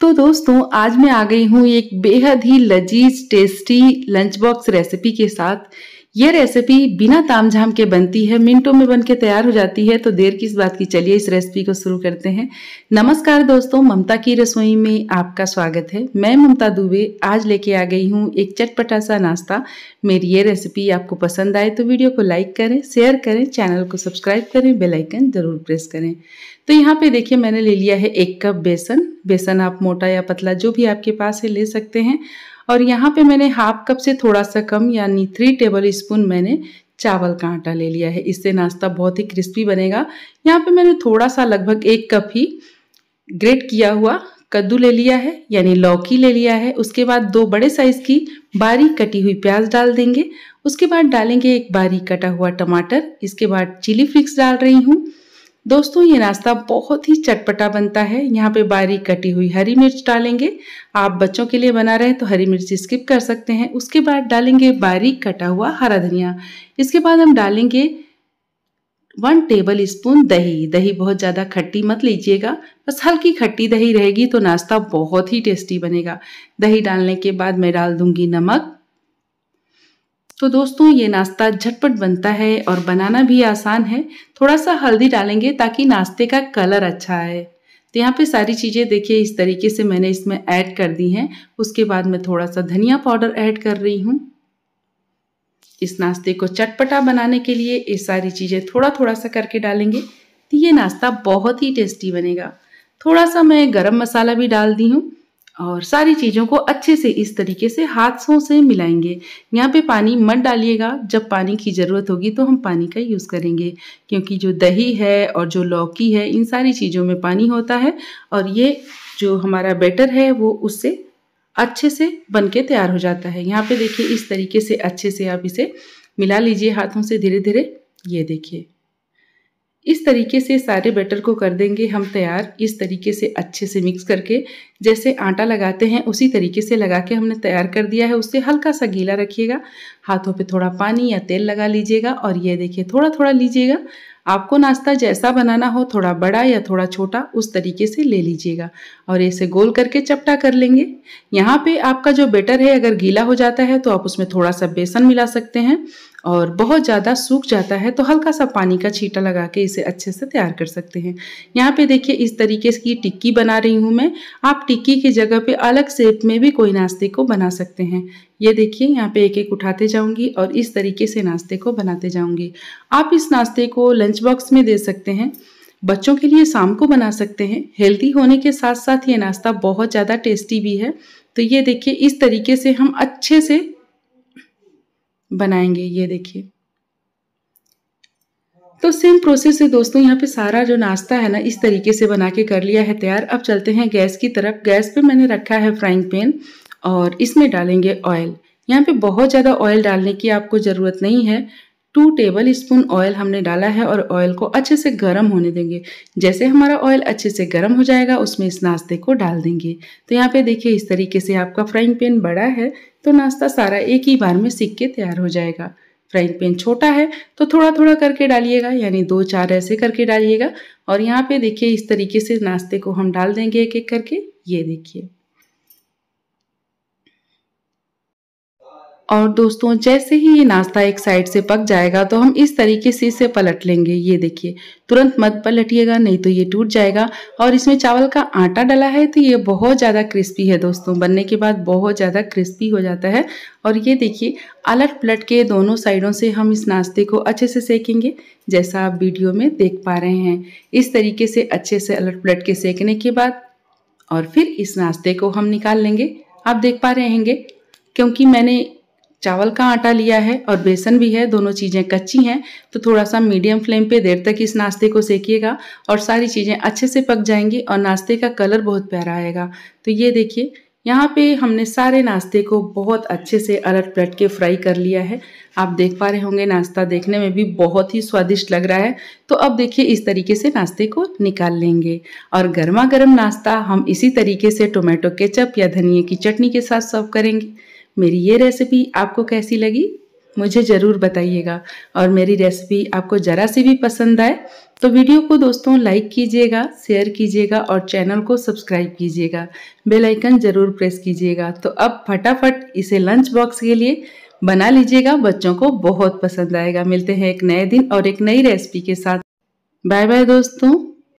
तो दोस्तों आज मैं आ गई हूँ एक बेहद ही लजीज टेस्टी लंच बॉक्स रेसिपी के साथ ये रेसिपी बिना तामझाम के बनती है मिनटों में बन के तैयार हो जाती है तो देर किस बात की चलिए इस रेसिपी को शुरू करते हैं नमस्कार दोस्तों ममता की रसोई में आपका स्वागत है मैं ममता दुबे आज लेके आ गई हूँ एक चटपटा सा नाश्ता मेरी ये रेसिपी आपको पसंद आए तो वीडियो को लाइक करें शेयर करें चैनल को सब्सक्राइब करें बेलाइकन ज़रूर प्रेस करें तो यहाँ पे देखिए मैंने ले लिया है एक कप बेसन बेसन आप मोटा या पतला जो भी आपके पास है ले सकते हैं और यहाँ पे मैंने हाफ कप से थोड़ा सा कम यानी थ्री टेबल स्पून मैंने चावल का आटा ले लिया है इससे नाश्ता बहुत ही क्रिस्पी बनेगा यहाँ पे मैंने थोड़ा सा लगभग एक कप ही ग्रेट किया हुआ कद्दू ले लिया है यानी लौकी ले लिया है उसके बाद दो बड़े साइज़ की बारीक कटी हुई प्याज डाल देंगे उसके बाद डालेंगे एक बारीक कटा हुआ टमाटर इसके बाद चिली फ्लिक्स डाल रही हूँ दोस्तों ये नाश्ता बहुत ही चटपटा बनता है यहाँ पे बारीक कटी हुई हरी मिर्च डालेंगे आप बच्चों के लिए बना रहे हैं तो हरी मिर्च स्किप कर सकते हैं उसके बाद डालेंगे बारीक कटा हुआ हरा धनिया इसके बाद हम डालेंगे वन टेबल स्पून दही दही बहुत ज़्यादा खट्टी मत लीजिएगा बस हल्की खट्टी दही रहेगी तो नाश्ता बहुत ही टेस्टी बनेगा दही डालने के बाद मैं डाल दूंगी नमक तो दोस्तों ये नाश्ता झटपट बनता है और बनाना भी आसान है थोड़ा सा हल्दी डालेंगे ताकि नाश्ते का कलर अच्छा आए तो यहाँ पे सारी चीज़ें देखिए इस तरीके से मैंने इसमें ऐड कर दी हैं उसके बाद मैं थोड़ा सा धनिया पाउडर ऐड कर रही हूँ इस नाश्ते को चटपटा बनाने के लिए ये सारी चीज़ें थोड़ा थोड़ा सा करके डालेंगे तो ये नाश्ता बहुत ही टेस्टी बनेगा थोड़ा सा मैं गरम मसाला भी डाल दी हूँ और सारी चीज़ों को अच्छे से इस तरीके से हाथों से मिलाएंगे यहाँ पे पानी मत डालिएगा जब पानी की ज़रूरत होगी तो हम पानी का यूज़ करेंगे क्योंकि जो दही है और जो लौकी है इन सारी चीज़ों में पानी होता है और ये जो हमारा बैटर है वो उससे अच्छे से बन के तैयार हो जाता है यहाँ पे देखिए इस तरीके से अच्छे से आप इसे मिला लीजिए हाथों से धीरे धीरे ये देखिए इस तरीके से सारे बैटर को कर देंगे हम तैयार इस तरीके से अच्छे से मिक्स करके जैसे आटा लगाते हैं उसी तरीके से लगा के हमने तैयार कर दिया है उससे हल्का सा गीला रखिएगा हाथों पे थोड़ा पानी या तेल लगा लीजिएगा और ये देखिए थोड़ा थोड़ा लीजिएगा आपको नाश्ता जैसा बनाना हो थोड़ा बड़ा या थोड़ा छोटा उस तरीके से ले लीजिएगा और इसे गोल करके चपटा कर लेंगे यहाँ पे आपका जो बेटर है अगर गीला हो जाता है तो आप उसमें थोड़ा सा बेसन मिला सकते हैं और बहुत ज़्यादा सूख जाता है तो हल्का सा पानी का छीटा लगा के इसे अच्छे से तैयार कर सकते हैं यहाँ पे देखिए इस तरीके की टिक्की बना रही हूँ मैं आप टिक्की की जगह पे अलग सेप में भी कोई नाश्ते को बना सकते हैं ये देखिए यहाँ पे एक एक उठाते जाऊँगी और इस तरीके से नाश्ते को बनाते जाऊँगी आप इस नाश्ते को लंच बॉक्स में दे सकते हैं बच्चों के लिए शाम को बना सकते हैं हेल्दी होने के साथ साथ ये नाश्ता बहुत ज़्यादा टेस्टी भी है तो ये देखिए इस तरीके से हम अच्छे से बनाएंगे ये देखिए तो सेम प्रोसेस है दोस्तों यहाँ पे सारा जो नाश्ता है ना इस तरीके से बना के कर लिया है तैयार अब चलते हैं गैस की तरफ गैस पे मैंने रखा है फ्राइंग पैन और इसमें डालेंगे ऑयल यहाँ पे बहुत ज़्यादा ऑयल डालने की आपको ज़रूरत नहीं है टू टेबल स्पून ऑयल हमने डाला है और ऑयल को अच्छे से गर्म होने देंगे जैसे हमारा ऑयल अच्छे से गर्म हो जाएगा उसमें इस नाश्ते को डाल देंगे तो यहाँ पे देखिए इस तरीके से आपका फ्राइंग पैन बड़ा है तो नाश्ता सारा एक ही बार में सीख के तैयार हो जाएगा फ्राइंग पैन छोटा है तो थोड़ा थोड़ा करके डालिएगा यानी दो चार ऐसे करके डालिएगा और यहाँ पे देखिए इस तरीके से नाश्ते को हम डाल देंगे एक एक करके ये देखिए और दोस्तों जैसे ही ये नाश्ता एक साइड से पक जाएगा तो हम इस तरीके से इसे पलट लेंगे ये देखिए तुरंत मत पलटिएगा नहीं तो ये टूट जाएगा और इसमें चावल का आटा डाला है तो ये बहुत ज़्यादा क्रिस्पी है दोस्तों बनने के बाद बहुत ज़्यादा क्रिस्पी हो जाता है और ये देखिए अलट पलट के दोनों साइडों से हम इस नाश्ते को अच्छे से सेकेंगे जैसा आप वीडियो में देख पा रहे हैं इस तरीके से अच्छे से अलट पलट के सेकने के बाद और फिर इस नाश्ते को हम निकाल लेंगे आप देख पा रहे होंगे क्योंकि मैंने चावल का आटा लिया है और बेसन भी है दोनों चीज़ें कच्ची हैं तो थोड़ा सा मीडियम फ्लेम पे देर तक इस नाश्ते को सेकिएगा और सारी चीज़ें अच्छे से पक जाएंगी और नाश्ते का कलर बहुत प्यारा आएगा तो ये देखिए यहाँ पे हमने सारे नाश्ते को बहुत अच्छे से अलट पलट के फ्राई कर लिया है आप देख पा रहे होंगे नाश्ता देखने में भी बहुत ही स्वादिष्ट लग रहा है तो अब देखिए इस तरीके से नाश्ते को निकाल लेंगे और गर्मा गर्म नाश्ता हम इसी तरीके से टोमेटो केचप या धनिए की चटनी के साथ सर्व करेंगे मेरी ये रेसिपी आपको कैसी लगी मुझे ज़रूर बताइएगा और मेरी रेसिपी आपको ज़रा सी भी पसंद आए तो वीडियो को दोस्तों लाइक कीजिएगा शेयर कीजिएगा और चैनल को सब्सक्राइब कीजिएगा बेल आइकन ज़रूर प्रेस कीजिएगा तो अब फटाफट इसे लंच बॉक्स के लिए बना लीजिएगा बच्चों को बहुत पसंद आएगा मिलते हैं एक नए दिन और एक नई रेसिपी के साथ बाय बाय दोस्तों